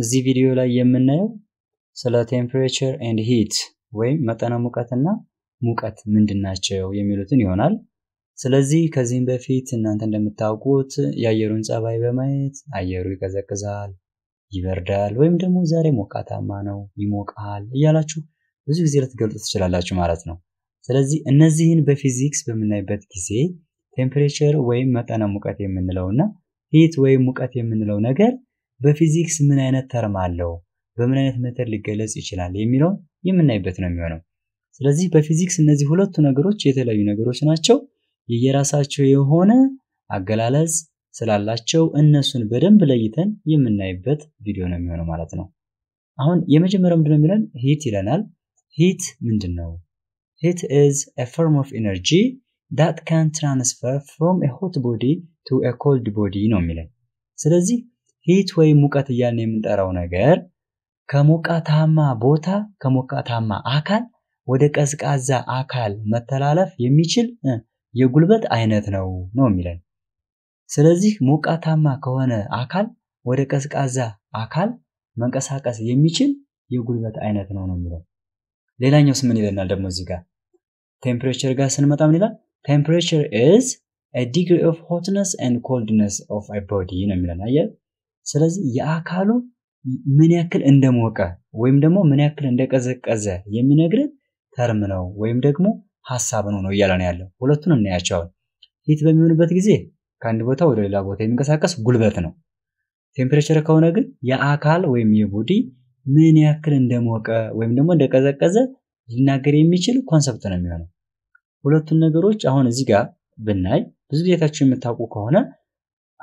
እዚህ ቪዲዮ ላይ የምናየው ስለ ቴምፕሬቸር ኤንድ ሂት ወይም መጠነ ሙቀትና ሙቀት ምንድን ናቸው የሚሉትን ይሆናል። ስለዚህ ከዚህም በፊት እናንተ እንደምታውቁት የአየሩን ጸባይ በማየት አየሩ ይቀዘቅዛል፣ ይበርዳል፣ ወይም ደግሞ ዛሬ ሞቃታማ ነው፣ ይሞቃል እያላችሁ ብዙ ጊዜ ልትገልጡ ትችላላችሁ ማለት ነው። ስለዚህ እነዚህን በፊዚክስ በምናይበት ጊዜ ቴምፕሬቸር ወይም መጠነ ሙቀት የምንለው እና ሂት ወይም ሙቀት የምንለው ነገር በፊዚክስ ምን አይነት ተርም አለው በምን አይነት ሜተድ ሊገለጽ ይችላል የሚለውን የምናይበት ነው የሚሆነው። ስለዚህ በፊዚክስ እነዚህ ሁለቱ ነገሮች የተለያዩ ነገሮች ናቸው። የየራሳቸው የሆነ አገላለጽ ስላላቸው እነሱን በደንብ ለይተን የምናይበት ቪዲዮ ነው የሚሆነው ማለት ነው። አሁን የመጀመሪያው ምንድነው የሚለን ሂት ይለናል። ሂት ምንድን ነው? ሂት ኢዝ ኤ ፎርም ኦፍ ኤነርጂ ዳት ካን ትራንስፈር ፍሮም ኤ ሆት ቦዲ ቱ ኮልድ ቦዲ ነው የሚለን። ስለዚህ ሂት ወይም ሙቀት እያልን የምንጠራው ነገር ከሞቃታማ ቦታ ከሞቃታማ አካል ወደ ቀዝቃዛ አካል መተላለፍ የሚችል የጉልበት አይነት ነው ነው የሚለን። ስለዚህ ሞቃታማ ከሆነ አካል ወደ ቀዝቃዛ አካል መንቀሳቀስ የሚችል የጉልበት አይነት ነው ነው የሚለን። ሌላኛውስ ምን ይለናል ደግሞ እዚህ ጋር ቴምፕሬቸር ጋር ስንመጣ ምን ይላል? ቴምፕሬቸር ኢዝ ዲግሪ ኦፍ ሆትነስ ኤንድ ኮልድነስ ኦፍ ቦዲ ነው የሚለን አየህ ስለዚህ የአካሉ ምን ያክል እንደሞቀ ወይም ደግሞ ምን ያክል እንደቀዘቀዘ የሚነግርን ተርም ነው ወይም ደግሞ ሀሳብ ነው ነው እያለ ነው ያለው። ሁለቱን እናያቸዋል። ሂት በሚሆንበት ጊዜ ከአንድ ቦታ ወደ ሌላ ቦታ የሚንቀሳቀስ ጉልበት ነው። ቴምፕሬቸር ከሆነ ግን የአካል ወይም የቦዲ ምን ያክል እንደሞቀ ወይም ደግሞ እንደቀዘቀዘ ሊናገር የሚችል ኮንሰፕት ነው የሚሆነው። ሁለቱን ነገሮች አሁን እዚህ ጋር ብናይ ብዙ ጊዜታችሁ የምታውቁ ከሆነ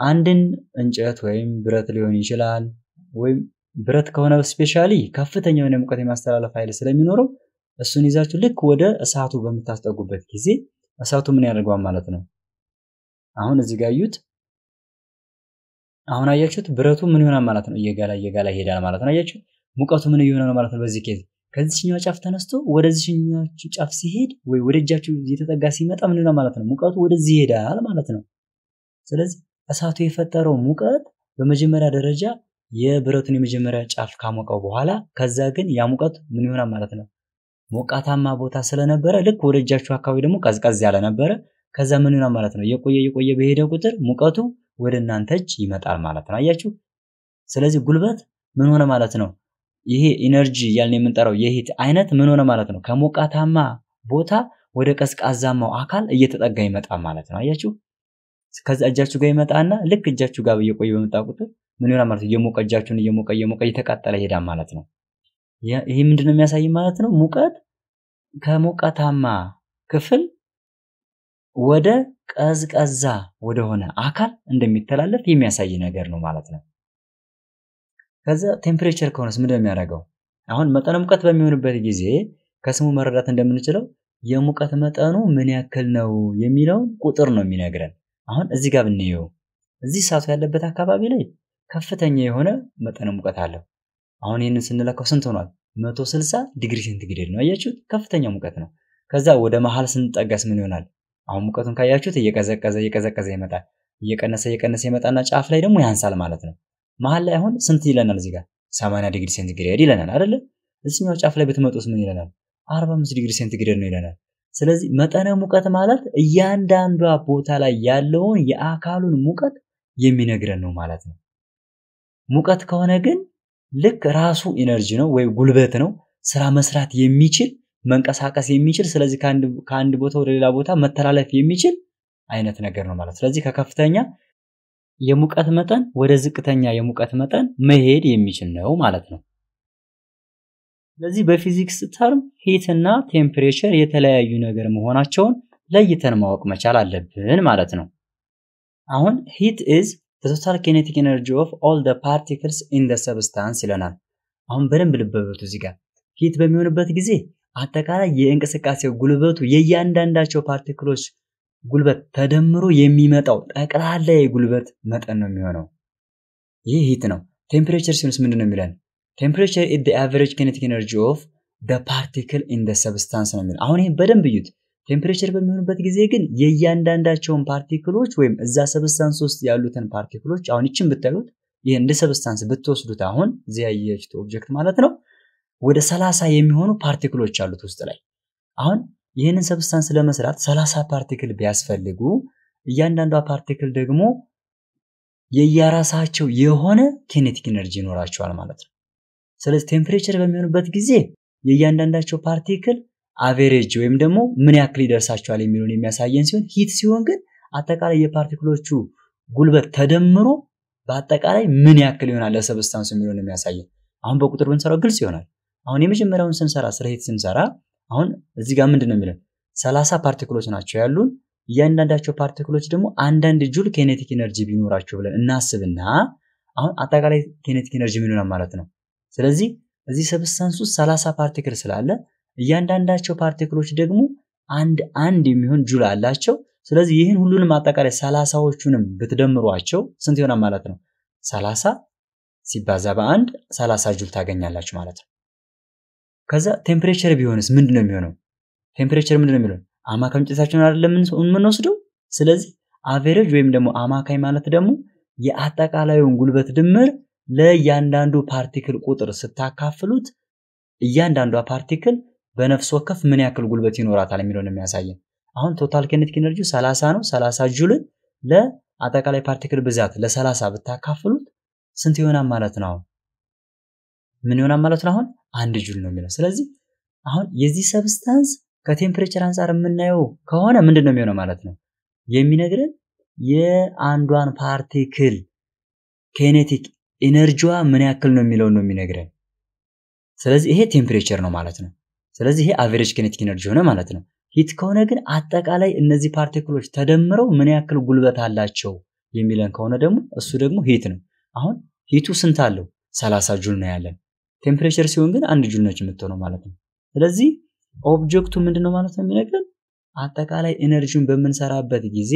አንድን እንጨት ወይም ብረት ሊሆን ይችላል ወይም ብረት ከሆነ ስፔሻሊ ከፍተኛ የሆነ ሙቀት የማስተላለፍ ኃይል ስለሚኖረው እሱን ይዛችሁ ልክ ወደ እሳቱ በምታስጠጉበት ጊዜ እሳቱ ምን ያደርገዋል ማለት ነው። አሁን እዚህ ጋር እዩት። አሁን አያችሁት፣ ብረቱ ምን ይሆናል ማለት ነው? እየጋላ እየጋላ ይሄዳል ማለት ነው። አያችሁት፣ ሙቀቱ ምን እየሆነ ነው ማለት ነው? በዚህ ኬዝ ከዚህኛው ጫፍ ተነስቶ ወደዚህኛው ጫፍ ሲሄድ ወይ ወደ እጃችሁ እየተጠጋ ሲመጣ ምን ይሆናል ማለት ነው? ሙቀቱ ወደዚህ ይሄዳል ማለት ነው። ስለዚህ እሳቱ የፈጠረው ሙቀት በመጀመሪያ ደረጃ የብረቱን የመጀመሪያ ጫፍ ካሞቀው በኋላ ከዛ ግን ያ ሙቀት ምን ይሆናል ማለት ነው ሞቃታማ ቦታ ስለነበረ ልክ ወደ እጃችሁ አካባቢ ደግሞ ቀዝቀዝ ያለ ነበረ። ከዛ ምን ይሆናል ማለት ነው የቆየ የቆየ በሄደ ቁጥር ሙቀቱ ወደ እናንተ እጅ ይመጣል ማለት ነው። አያችሁ። ስለዚህ ጉልበት ምን ሆነ ማለት ነው ይሄ ኢነርጂ እያልን የምንጠራው የሂት አይነት ምን ሆነ ማለት ነው ከሞቃታማ ቦታ ወደ ቀዝቃዛማው አካል እየተጠጋ ይመጣል ማለት ነው። አያችሁ ከዛ እጃችሁ ጋር ይመጣና ልክ እጃችሁ ጋር እየቆየ በመጣ ቁጥር ምን ይሆናል ማለት እየሞቀ እጃችሁን እየሞቀ እየሞቀ እየተቃጠለ ይሄዳል ማለት ነው። ይሄ ምንድነው የሚያሳይ ማለት ነው? ሙቀት ከሞቃታማ ክፍል ወደ ቀዝቀዛ ወደሆነ አካል እንደሚተላለፍ የሚያሳይ ነገር ነው ማለት ነው። ከዛ ቴምፕሬቸር ከሆነስ ምንድነው የሚያደርገው? አሁን መጠነ ሙቀት በሚሆንበት ጊዜ ከስሙ መረዳት እንደምንችለው የሙቀት መጠኑ ምን ያክል ነው የሚለውን ቁጥር ነው የሚነግረን። አሁን እዚህ ጋር ብንየው እዚህ እሳቱ ያለበት አካባቢ ላይ ከፍተኛ የሆነ መጠነ ሙቀት አለው። አሁን ይህንን ስንለካው ስንት ሆኗል? 160 ዲግሪ ሴንቲግሬድ ነው። አያችሁት? ከፍተኛ ሙቀት ነው። ከዛ ወደ መሀል ስንጠጋስ ምን ይሆናል? አሁን ሙቀቱን ካያችሁት እየቀዘቀዘ እየቀዘቀዘ ይመጣል። እየቀነሰ እየቀነሰ ይመጣና ጫፍ ላይ ደግሞ ያንሳል ማለት ነው። መሀል ላይ አሁን ስንት ይለናል? እዚህ ጋር 80 ዲግሪ ሴንቲግሬድ ይለናል አይደለ? እዚህኛው ጫፍ ላይ ብትመጡስ ምን ይለናል? 45 ዲግሪ ሴንቲግሬድ ነው ይለናል። ስለዚህ መጠነ ሙቀት ማለት እያንዳንዷ ቦታ ላይ ያለውን የአካሉን ሙቀት የሚነግረን ነው ማለት ነው። ሙቀት ከሆነ ግን ልክ ራሱ ኢነርጂ ነው ወይም ጉልበት ነው፣ ስራ መስራት የሚችል መንቀሳቀስ የሚችል ስለዚህ ከአንድ ቦታ ወደ ሌላ ቦታ መተላለፍ የሚችል አይነት ነገር ነው ማለት። ስለዚህ ከከፍተኛ የሙቀት መጠን ወደ ዝቅተኛ የሙቀት መጠን መሄድ የሚችል ነው ማለት ነው። ስለዚህ በፊዚክስ ተርም ሂት እና ቴምፕሬቸር የተለያዩ ነገር መሆናቸውን ለይተን ማወቅ መቻል አለብን ማለት ነው። አሁን ሂት ኢዝ ቶታል ኬኔቲክ ኤነርጂ ኦፍ ኦል ዘ ፓርቲክልስ ኢን ዘ ሰብስታንስ ይለናል። አሁን በደንብ ልብ እዚህ ጋር ሂት በሚሆንበት ጊዜ አጠቃላይ የእንቅስቃሴው ጉልበቱ የእያንዳንዳቸው ፓርቲክሎች ጉልበት ተደምሮ የሚመጣው ጠቅላላ የጉልበት መጠን ነው የሚሆነው። ይህ ሂት ነው። ቴምፕሬቸር ሲሆንስ ምንድን ነው የሚለን? ቴምፕሬቸር ኢዝ ዘ አቨሬጅ ኬኔቲክ ኤነርጂ ኦፍ ዘ ፓርቲክል ኢን ዘ ሰብስታንስ ነው የሚለው። አሁን ይሄን በደንብ እዩት። ቴምፕሬቸር በሚሆንበት ጊዜ ግን የእያንዳንዳቸውን ፓርቲክሎች ወይም እዛ ሰብስታንስ ውስጥ ያሉትን ፓርቲክሎች አሁን ይችን ብታዩት ይህ እንደ ሰብስታንስ ብትወስዱት አሁን እዚያ ያየችት ኦብጀክት ማለት ነው ወደ ሰላሳ የሚሆኑ ፓርቲክሎች አሉት ውስጥ ላይ አሁን ይህንን ሰብስታንስ ለመስራት ሰላሳ ፓርቲክል ቢያስፈልጉ እያንዳንዷ ፓርቲክል ደግሞ የየራሳቸው የሆነ ኬኔቲክ ኢነርጂ ይኖራቸዋል ማለት ነው። ስለዚህ ቴምፕሬቸር በሚሆንበት ጊዜ የእያንዳንዳቸው ፓርቲክል አቬሬጅ ወይም ደግሞ ምን ያክል ይደርሳቸዋል የሚለውን የሚያሳየን ሲሆን ሂት ሲሆን ግን አጠቃላይ የፓርቲክሎቹ ጉልበት ተደምሮ በአጠቃላይ ምን ያክል ይሆናል ለሰብስታንሱ የሚለውን የሚያሳየን። አሁን በቁጥር ብንሰራው ግልጽ ይሆናል። አሁን የመጀመሪያውን ስንሰራ ስለ ሂት ስንሰራ አሁን እዚህ ጋር ምንድን ነው የሚለን ሰላሳ ፓርቲክሎች ናቸው ያሉን። እያንዳንዳቸው ፓርቲክሎች ደግሞ አንዳንድ ጁል ኬኔቲክ ኤነርጂ ቢኖራቸው ብለን እናስብና አሁን አጠቃላይ ኬኔቲክ ኤነርጂ ምን ይሆናል ማለት ነው ስለዚህ እዚህ ሰብስታንስ ውስጥ ሰላሳ ፓርቲክል ስላለ እያንዳንዳቸው ፓርቲክሎች ደግሞ አንድ አንድ የሚሆን ጁል አላቸው። ስለዚህ ይህን ሁሉንም አጠቃላይ ሰላሳዎቹንም ብትደምሯቸው ስንት ይሆናል ማለት ነው? ሰላሳ ሲባዛ በአንድ ሰላሳ ጁል ታገኛላችሁ ማለት ነው። ከዛ ቴምፕሬቸር ቢሆንስ ምንድን ነው የሚሆነው? ቴምፕሬቸር ምንድን ነው የሚሆነው? አማካኝ ጭሳችን አይደለም የምንወስደው። ስለዚህ አቬሬጅ ወይም ደግሞ አማካኝ ማለት ደግሞ የአጠቃላዩን ጉልበት ድምር ለእያንዳንዱ ፓርቲክል ቁጥር ስታካፍሉት እያንዳንዷ ፓርቲክል በነፍስ ወከፍ ምን ያክል ጉልበት ይኖራታል የሚለውን የሚያሳየን። አሁን ቶታል ኬኔቲክ ኢነርጂ 30 ነው። 30 ጁልን ለአጠቃላይ ፓርቲክል ብዛት ለ30 ብታካፍሉት ስንት ይሆናል ማለት ነው? ምን ይሆናል ማለት ነው? አሁን አንድ ጁል ነው የሚለው። ስለዚህ አሁን የዚህ ሰብስታንስ ከቴምፕሬቸር አንጻር የምናየው ከሆነ ምንድን ነው የሚሆነው ማለት ነው? የሚነግርን የአንዷን ፓርቲክል ኬኔቲክ ኢነርጂዋ ምን ያክል ነው የሚለውን ነው የሚነግረን። ስለዚህ ይሄ ቴምፕሬቸር ነው ማለት ነው። ስለዚህ ይሄ አቨሬጅ ኬኔቲክ ኤነርጂ ሆነ ማለት ነው። ሂት ከሆነ ግን አጠቃላይ እነዚህ ፓርቲክሎች ተደምረው ምን ያክል ጉልበት አላቸው የሚለን ከሆነ ደግሞ እሱ ደግሞ ሂት ነው። አሁን ሂቱ ስንት አለው? ሰላሳ ጁል ነው ያለን። ቴምፕሬቸር ሲሆን ግን አንድ ጁል ነች የምትሆነው ማለት ነው። ስለዚህ ኦብጀክቱ ምንድን ነው ማለት ነው የሚነግረን አጠቃላይ ኤነርጂውን በምንሰራበት ጊዜ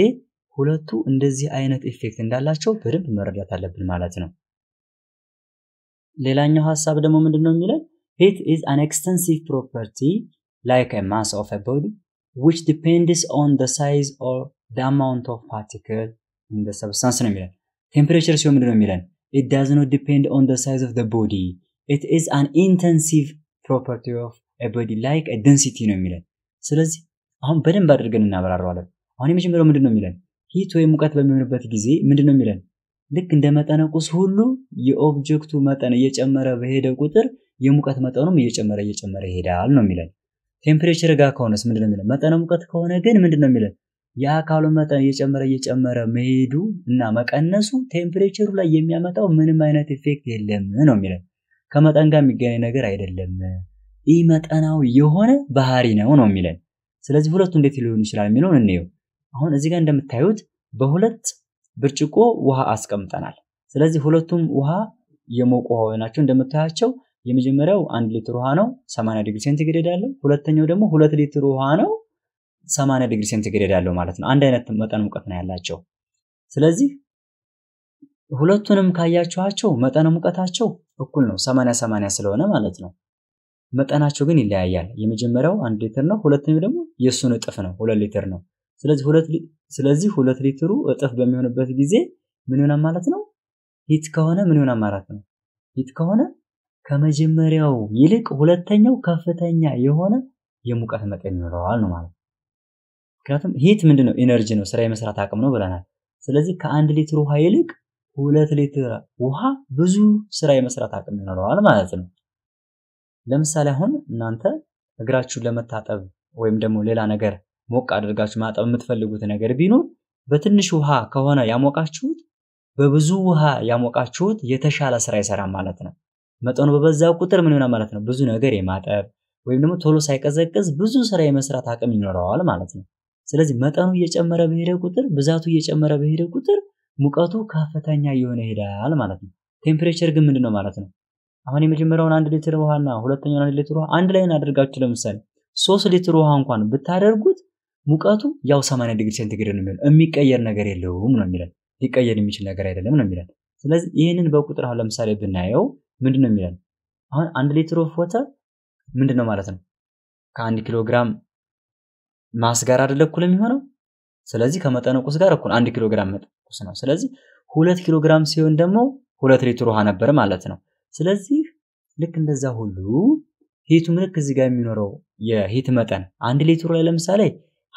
ሁለቱ እንደዚህ አይነት ኢፌክት እንዳላቸው በደንብ መረዳት አለብን ማለት ነው። ሌላኛው ሀሳብ ደግሞ ምንድን ነው የሚለን ሂት ኢዝ አን ኤክስተንሲቭ ፕሮፐርቲ ላይክ ማስ ኦፍ ቦዲ ዊች ዲፔንድስ ኦን ደ ሳይዝ ኦር ደ አማውንት ኦፍ ፓርቲክል ኢን ደ ሰብስታንስ ነው የሚለን። ቴምፕሬቸር ሲሆን ምንድን ነው የሚለን ኢት ዳዝ ኖት ዲፔንድ ኦን ደ ሳይዝ ኦፍ ደ ቦዲ ኢት ኢዝ አን ኢንተንሲቭ ፕሮፐርቲ ኦፍ ቦዲ ላይክ ደንሲቲ ነው የሚለን። ስለዚህ አሁን በደንብ አድርገን እናብራረዋለን። አሁን የመጀመሪያው ምንድን ነው የሚለን ሂት ወይም ሙቀት በሚሆንበት ጊዜ ምንድን ነው የሚለን ልክ እንደ መጠነ ቁስ ሁሉ የኦብጀክቱ መጠን እየጨመረ በሄደ ቁጥር የሙቀት መጠኑም እየጨመረ እየጨመረ ይሄዳል ነው የሚለን። ቴምፕሬቸር ጋር ከሆነስ ምንድነው የሚለን? መጠነ ሙቀት ከሆነ ግን ምንድነው የሚለን? የአካሉ መጠን እየጨመረ እየጨመረ መሄዱ እና መቀነሱ ቴምፕሬቸሩ ላይ የሚያመጣው ምንም አይነት ኢፌክት የለም ነው የሚለን። ከመጠን ጋር የሚገናኝ ነገር አይደለም፣ ይህ መጠናዊ የሆነ ባህሪ ነው ነው የሚለን። ስለዚህ ሁለቱ እንዴት ሊሆን ይችላል የሚለውን እንየው። አሁን እዚህ ጋር እንደምታዩት በሁለት ብርጭቆ ውሃ አስቀምጠናል። ስለዚህ ሁለቱም ውሃ የሞቁ ውሃ ናቸው። እንደምታያቸው የመጀመሪያው አንድ ሊትር ውሃ ነው 80 ዲግሪ ሴንቲግሬድ ያለው። ሁለተኛው ደግሞ ሁለት ሊትር ውሃ ነው 80 ዲግሪ ሴንቲግሬድ ያለው ማለት ነው። አንድ አይነት መጠን ሙቀት ነው ያላቸው። ስለዚህ ሁለቱንም ካያችኋቸው መጠነ ሙቀታቸው እኩል ነው 80 80 ስለሆነ ማለት ነው። መጠናቸው ግን ይለያያል። የመጀመሪያው አንድ ሊትር ነው፣ ሁለተኛው ደግሞ የእሱን እጥፍ ነው፣ ሁለት ሊትር ነው። ስለዚህ ሁለት ሊትሩ እጥፍ በሚሆንበት ጊዜ ምን ይሆናል ማለት ነው? ሂት ከሆነ ምን ይሆናል ማለት ነው? ሂት ከሆነ ከመጀመሪያው ይልቅ ሁለተኛው ከፍተኛ የሆነ የሙቀት መጠን ይኖረዋል ነው ማለት ምክንያቱም ሂት ምንድን ነው? ኢነርጂ ነው፣ ስራ የመስራት አቅም ነው ብለናል። ስለዚህ ከአንድ ሊትር ውሃ ይልቅ ሁለት ሊትር ውሃ ብዙ ስራ የመስራት አቅም ይኖረዋል ማለት ነው። ለምሳሌ አሁን እናንተ እግራችሁን ለመታጠብ ወይም ደግሞ ሌላ ነገር ሞቅ አድርጋችሁ ማጠብ የምትፈልጉት ነገር ቢኖር በትንሽ ውሃ ከሆነ ያሞቃችሁት በብዙ ውሃ ያሞቃችሁት የተሻለ ስራ ይሰራል ማለት ነው። መጠኑ በበዛ ቁጥር ምን ይሆናል ማለት ነው? ብዙ ነገር የማጠብ ወይም ደግሞ ቶሎ ሳይቀዘቅዝ ብዙ ስራ የመስራት አቅም ይኖረዋል ማለት ነው። ስለዚህ መጠኑ እየጨመረ በሄደ ቁጥር፣ ብዛቱ እየጨመረ በሄደ ቁጥር ሙቀቱ ከፍተኛ እየሆነ ይሄዳል ማለት ነው። ቴምፕሬቸር ግን ምንድን ነው ማለት ነው? አሁን የመጀመሪያውን አንድ ሊትር ውሃና ሁለተኛውን አንድ ሊትር ውሃ አንድ ላይ አድርጋችሁ ለምሳሌ ሶስት ሊትር ውሃ እንኳን ብታደርጉት ሙቀቱ ያው 80 ዲግሪ ሴንቲግሬድ ነው የሚሆን የሚቀየር ነገር የለውም ነው የሚለን። ሊቀየር የሚችል ነገር አይደለም ነው የሚለን። ስለዚህ ይህንን በቁጥር አሁን ለምሳሌ ብናየው ምንድን ነው የሚለን? አሁን አንድ ሊትር ኦፍ ወተር ምንድን ነው ማለት ነው? ከአንድ ኪሎ ግራም ማስ ጋር አይደለ እኩል የሚሆነው? ስለዚህ ከመጠነ ቁስ ጋር እኩል አንድ ኪሎ ግራም መጠነ ቁስ ነው። ስለዚህ ሁለት ኪሎ ግራም ሲሆን ደግሞ ሁለት ሊትር ውሃ ነበር ማለት ነው። ስለዚህ ልክ እንደዛ ሁሉ ሂቱም ልክ እዚህ ጋር የሚኖረው የሂት መጠን አንድ ሊትሩ ላይ ለምሳሌ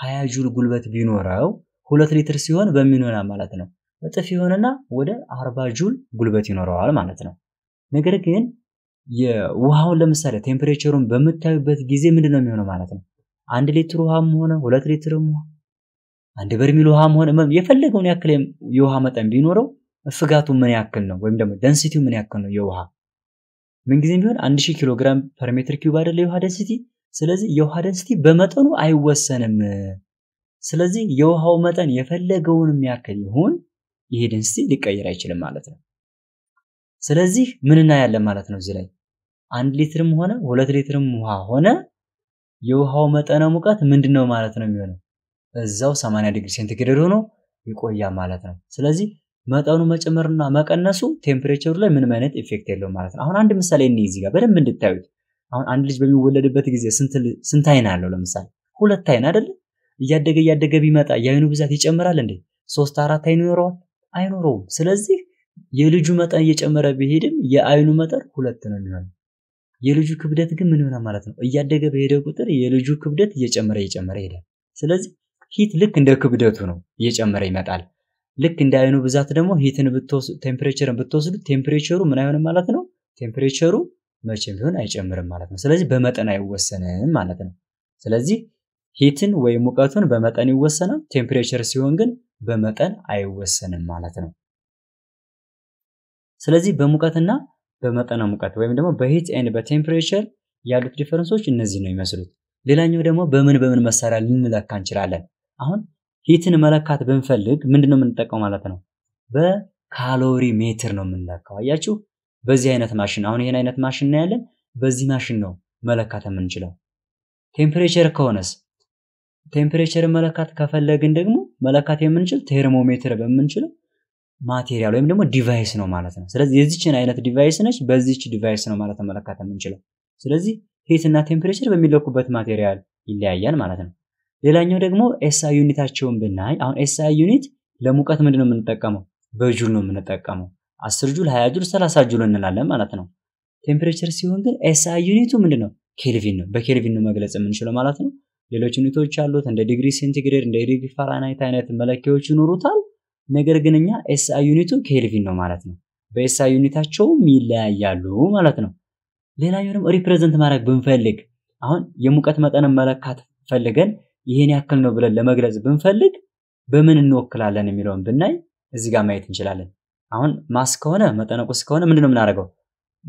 ሀያ ጁል ጉልበት ቢኖረው ሁለት ሊትር ሲሆን በምን ይሆናል ማለት ነው? እጥፍ ይሆንና ወደ አርባ ጁል ጉልበት ይኖረዋል ማለት ነው። ነገር ግን የውሃውን ለምሳሌ ቴምፕሬቸሩን በምታዩበት ጊዜ ምንድን ነው የሚሆነው ማለት ነው? አንድ ሊትር ውሃም ሆነ ሁለት ሊትርም አንድ በርሚል ውሃም ሆነ የፈለገውን ያክል የውሃ መጠን ቢኖረው ፍጋቱ ምን ያክል ነው ወይም ደግሞ ደንሲቲው ምን ያክል ነው የውሃ ምንጊዜም ቢሆን 1000 ኪሎ ግራም ፐር ሜትር ኪዩብ አይደለ የውሃ ደንሲቲ ስለዚህ የውሃ ደንስቲ በመጠኑ አይወሰንም። ስለዚህ የውሃው መጠን የፈለገውንም ያክል ይሁን ይሄ ደንስቲ ሊቀየር አይችልም ማለት ነው። ስለዚህ ምን እናያለን ማለት ነው እዚህ ላይ አንድ ሊትርም ሆነ ሁለት ሊትርም ውሃ ሆነ የውሃው መጠነ ሙቀት ምንድን ነው ማለት ነው የሚሆነው እዛው 80 ዲግሪ ሴንቲግሬድ ሆኖ ይቆያል ማለት ነው። ስለዚህ መጠኑ መጨመርና መቀነሱ ቴምፕሬቸሩ ላይ ምንም አይነት ኢፌክት የለውም ማለት ነው። አሁን አንድ ምሳሌ እንይ እዚህ ጋር በደንብ እንድታዩት አሁን አንድ ልጅ በሚወለድበት ጊዜ ስንት አይን አለው? ለምሳሌ ሁለት አይን አይደለ? እያደገ እያደገ ቢመጣ የአይኑ ብዛት ይጨምራል እንዴ? ሶስት አራት አይኑ ይኖረዋል? አይኖረውም። ስለዚህ የልጁ መጠን እየጨመረ ቢሄድም የአይኑ መጠን ሁለት ነው የሚሆነው። የልጁ ክብደት ግን ምን ይሆናል ማለት ነው? እያደገ በሄደ ቁጥር የልጁ ክብደት እየጨመረ እየጨመረ ይሄዳል። ስለዚህ ሂት ልክ እንደ ክብደቱ ነው፣ እየጨመረ ይመጣል። ልክ እንደ አይኑ ብዛት ደግሞ ሂትን ቴምፕሬቸርን ብትወስድ ቴምፕሬቸሩ ምን አይሆንም ማለት ነው? ቴምፕሬቸሩ መቼም ቢሆን አይጨምርም ማለት ነው። ስለዚህ በመጠን አይወሰንም ማለት ነው። ስለዚህ ሂትን ወይም ሙቀቱን በመጠን ይወሰናል። ቴምፕሬቸር ሲሆን ግን በመጠን አይወሰንም ማለት ነው። ስለዚህ በሙቀትና በመጠነ ሙቀት ወይም ደግሞ በሂት ኤንድ በቴምፕሬቸር ያሉት ዲፈረንሶች እነዚህ ነው የሚመስሉት። ሌላኛው ደግሞ በምን በምን መሳሪያ ልንለካ እንችላለን? አሁን ሂትን መለካት ብንፈልግ ምንድነው የምንጠቀው ማለት ነው? በካሎሪ ሜትር ነው የምንለካው። አያችሁ በዚህ አይነት ማሽን አሁን ይህን አይነት ማሽን ነው ያለን። በዚህ ማሽን ነው መለካት የምንችለው። ቴምፕሬቸር ከሆነስ ቴምፕሬቸር መለካት ከፈለግን ደግሞ መለካት የምንችል ቴርሞሜትር በምንችለው ማቴሪያል ወይም ደግሞ ዲቫይስ ነው ማለት ነው። ስለዚህ የዚችን አይነት ዲቫይስ ነች። በዚች ዲቫይስ ነው ማለት ነው መለካት የምንችለው። ስለዚህ ሂት እና ቴምፕሬቸር በሚለኩበት ማቴሪያል ይለያያል ማለት ነው። ሌላኛው ደግሞ ኤስአይ ዩኒታቸውን ብናይ አሁን ኤስአይ ዩኒት ለሙቀት ምንድን ነው የምንጠቀመው? በጁል ነው የምንጠቀመው። አስር ጁል፣ 20 ጁል፣ 30 ጁል እንላለን ማለት ነው። ቴምፕሬቸር ሲሆን ግን ኤስአይ ዩኒቱ ምንድን ነው? ኬልቪን ነው። በኬልቪን ነው መግለጽ የምንችለው ማለት ነው። ሌሎች ዩኒቶች አሉት እንደ ዲግሪ ሴንቲግሬድ፣ እንደ ዲግሪ ፋራናይት አይነት መለኪያዎች ይኖሩታል። ነገር ግን እኛ ኤስአይ ዩኒቱ ኬልቪን ነው ማለት ነው። በኤስአይ ዩኒታቸውም ይለያያሉ ማለት ነው። ሌላኛው ደግሞ ሪፕሬዘንት ማድረግ ብንፈልግ አሁን የሙቀት መጠንን መለካት ፈልገን ይህን ያክል ነው ብለን ለመግለጽ ብንፈልግ በምን እንወክላለን የሚለውን ብናይ እዚህ ጋር ማየት እንችላለን። አሁን ማስ ከሆነ መጠነ ቁስ ከሆነ ምንድነው የምናደርገው?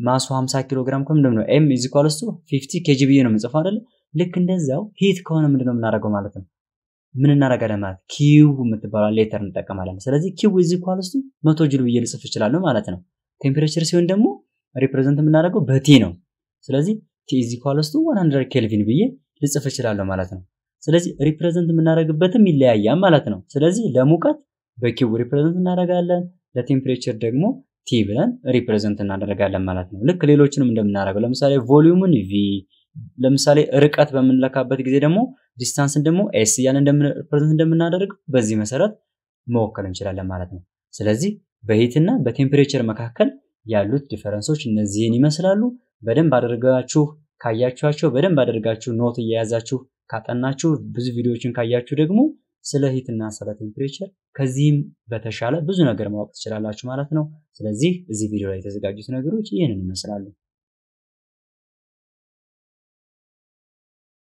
ማሱ 50 ኪሎ ግራም ከሆነ ምንድነው ኤም ኢዝ ኢኳል ቱ 50 ኬጂ ብዬ ነው የምጽፈው አይደል? ልክ እንደዛው ሂት ከሆነ ምንድነው የምናደርገው ማለት ነው? ምን እናደርጋለን ማለት ኪው የምትባለው ሌተር እንጠቀማለን። ስለዚህ ኪው ኢዝ ኢኳል ቱ 100 ጁል ብዬ ልጽፍ እችላለሁ ማለት ነው። ቴምፕሬቸር ሲሆን ደግሞ ሪፕሬዘንት የምናደርገው በቲ ነው። ስለዚህ ቲ ኢዝ ኢኳል ቱ 100 ኬልቪን ብዬ ልጽፍ እችላለሁ ማለት ነው። ስለዚህ ሪፕሬዘንት የምናደርግበትም ይለያያል ማለት ነው። ስለዚህ ለሙቀት በኪው ሪፕሬዘንት እናደርጋለን። ለቴምፕሬቸር ደግሞ ቲ ብለን ሪፕሬዘንት እናደርጋለን ማለት ነው። ልክ ሌሎችንም እንደምናደርገው ለምሳሌ ቮሊዩምን ቪ፣ ለምሳሌ ርቀት በምንለካበት ጊዜ ደግሞ ዲስታንስን ደግሞ ኤስ እያለ ሪፕሬዘንት እንደምናደርግ በዚህ መሰረት መወከል እንችላለን ማለት ነው። ስለዚህ በሂትና በቴምፕሬቸር መካከል ያሉት ዲፈረንሶች እነዚህን ይመስላሉ። በደንብ አድርጋችሁ ካያችኋቸው፣ በደንብ አድርጋችሁ ኖት እየያዛችሁ ካጠናችሁ፣ ብዙ ቪዲዮዎችን ካያችሁ ደግሞ ስለ ሂትና ስለ ቴምፕሬቸር ከዚህም በተሻለ ብዙ ነገር ማወቅ ትችላላችሁ ማለት ነው። ስለዚህ እዚህ ቪዲዮ ላይ የተዘጋጁት ነገሮች ይህንን ይመስላሉ።